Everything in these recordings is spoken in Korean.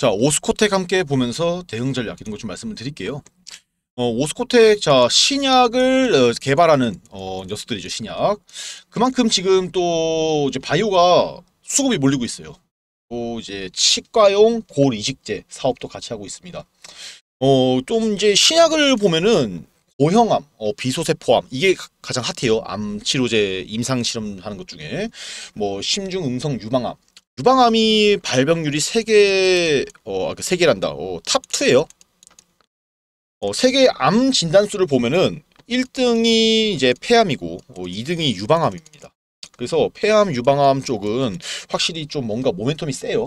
자 오스코텍 함께 보면서 대응 전략 이런 것 좀 말씀을 드릴게요. 어, 오스코텍 자 신약을 어, 개발하는 어, 녀석들이죠 신약. 그만큼 지금 또 이제 바이오가 수급이 몰리고 있어요. 또 이제 치과용 골이식제 사업도 같이 하고 있습니다. 어, 좀 이제 신약을 보면은 고형암, 어, 비소세포암 이게 가장 핫해요. 암 치료제 임상 실험하는 것 중에 뭐 심중 음성 유방암 유방암이 발병률이 세계 어, 아, 그 세계란다. 어, 탑2에요 어, 세계 암 진단수를 보면은 1등이 이제 폐암이고 어, 2등이 유방암입니다. 그래서 폐암, 유방암 쪽은 확실히 좀 뭔가 모멘텀이 세요.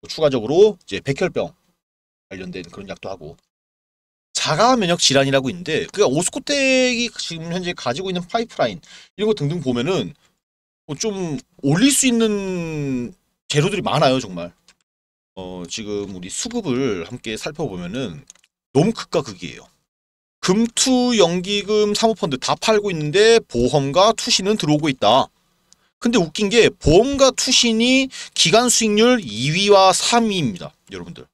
뭐 추가적으로 이제 백혈병 관련된 그런 약도 하고 자가 면역 질환이라고 있는데 그니까 오스코텍이 지금 현재 가지고 있는 파이프라인 이런 거 등등 보면은 뭐좀 올릴 수 있는 재료들이 많아요 정말 어 지금 우리 수급을 함께 살펴보면은 너무 극과 극이에요 금투 연기금 사모펀드 다 팔고 있는데 보험과 투신은 들어오고 있다 근데 웃긴 게 보험과 투신이 기간 수익률 2위와 3위입니다 여러분들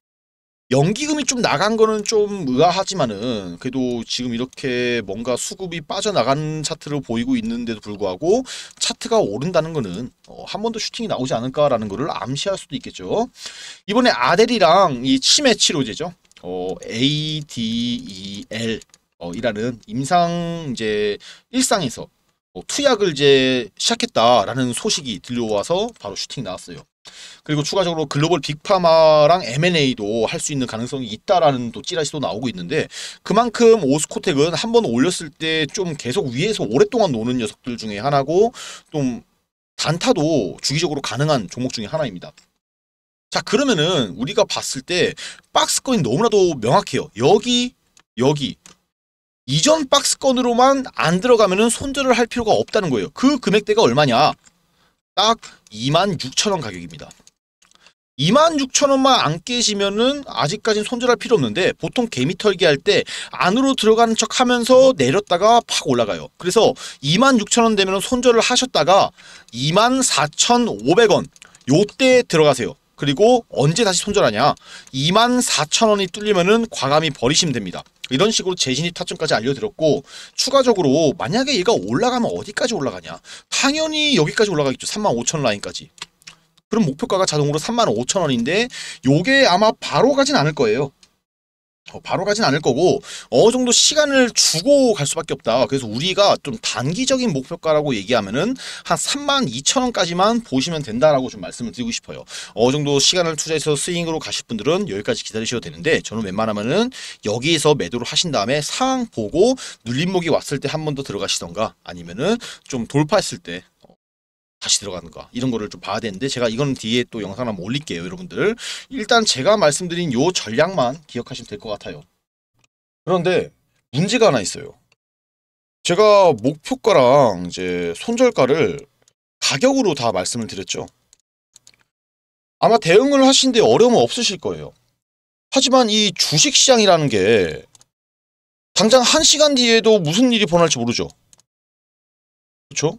연기금이 좀 나간 거는 좀 의아하지만은 그래도 지금 이렇게 뭔가 수급이 빠져나간 차트를 보이고 있는데도 불구하고 차트가 오른다는 거는 어, 한번 더 슈팅이 나오지 않을까라는 거를 암시할 수도 있겠죠. 이번에 아델이랑 이 치매 치료제죠. 어, ADEL 어, 이라는 임상 이제 일상에서 어, 투약을 이제 시작했다라는 소식이 들려와서 바로 슈팅 나왔어요. 그리고 추가적으로 글로벌 빅파마랑 M&A도 할 수 있는 가능성이 있다라는 또 찌라시도 나오고 있는데 그만큼 오스코텍은 한 번 올렸을 때 좀 계속 위에서 오랫동안 노는 녀석들 중에 하나고 좀 단타도 주기적으로 가능한 종목 중에 하나입니다. 자 그러면은 우리가 봤을 때 박스권이 너무나도 명확해요. 여기 여기 이전 박스권으로만 안 들어가면은 손절을 할 필요가 없다는 거예요. 그 금액대가 얼마냐? 딱 26,000원 가격입니다. 26,000원만 안 깨시면은 아직까진 손절할 필요 없는데 보통 개미털기 할 때 안으로 들어가는 척 하면서 내렸다가 팍 올라가요. 그래서 26,000원 되면 손절을 하셨다가 24,500원 요 때 들어가세요. 그리고 언제 다시 손절하냐 24,000원이 뚫리면은 과감히 버리시면 됩니다. 이런 식으로 재진입 타점까지 알려드렸고 추가적으로 만약에 얘가 올라가면 어디까지 올라가냐 당연히 여기까지 올라가겠죠 3 5 0 0 라인까지 그럼 목표가가 자동으로 3 5 0 0원인데 요게 아마 바로 가진 않을 거예요 어, 바로 가진 않을 거고 어느 정도 시간을 주고 갈 수밖에 없다. 그래서 우리가 좀 단기적인 목표가라고 얘기하면은 한 3만 2천 원까지만 보시면 된다라고 좀 말씀을 드리고 싶어요. 어느 정도 시간을 투자해서 스윙으로 가실 분들은 여기까지 기다리셔도 되는데 저는 웬만하면은 여기에서 매도를 하신 다음에 상황 보고 눌림목이 왔을 때 한 번 더 들어가시던가 아니면은 좀 돌파했을 때 다시 들어가는가 이런 거를 좀 봐야 되는데 제가 이건 뒤에 또 영상 한번 올릴게요 여러분들 일단 제가 말씀드린 요 전략만 기억하시면 될 것 같아요 그런데 문제가 하나 있어요 제가 목표가랑 이제 손절가를 가격으로 다 말씀을 드렸죠 아마 대응을 하신데 어려움은 없으실 거예요 하지만 이 주식시장이라는 게 당장 한시간 뒤에도 무슨 일이 벌어날지 모르죠 그렇죠?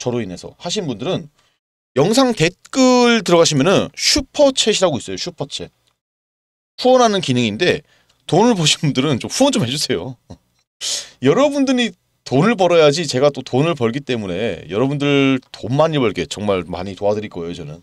저로 인해서 하신 분들은 영상 댓글 들어가시면은 슈퍼챗이라고 있어요. 슈퍼챗. 후원하는 기능인데 돈을 보신 분들은 좀 후원 좀 해주세요. 여러분들이 돈을 벌어야지 제가 또 돈을 벌기 때문에 여러분들 돈 많이 벌게 정말 많이 도와드릴 거예요. 저는.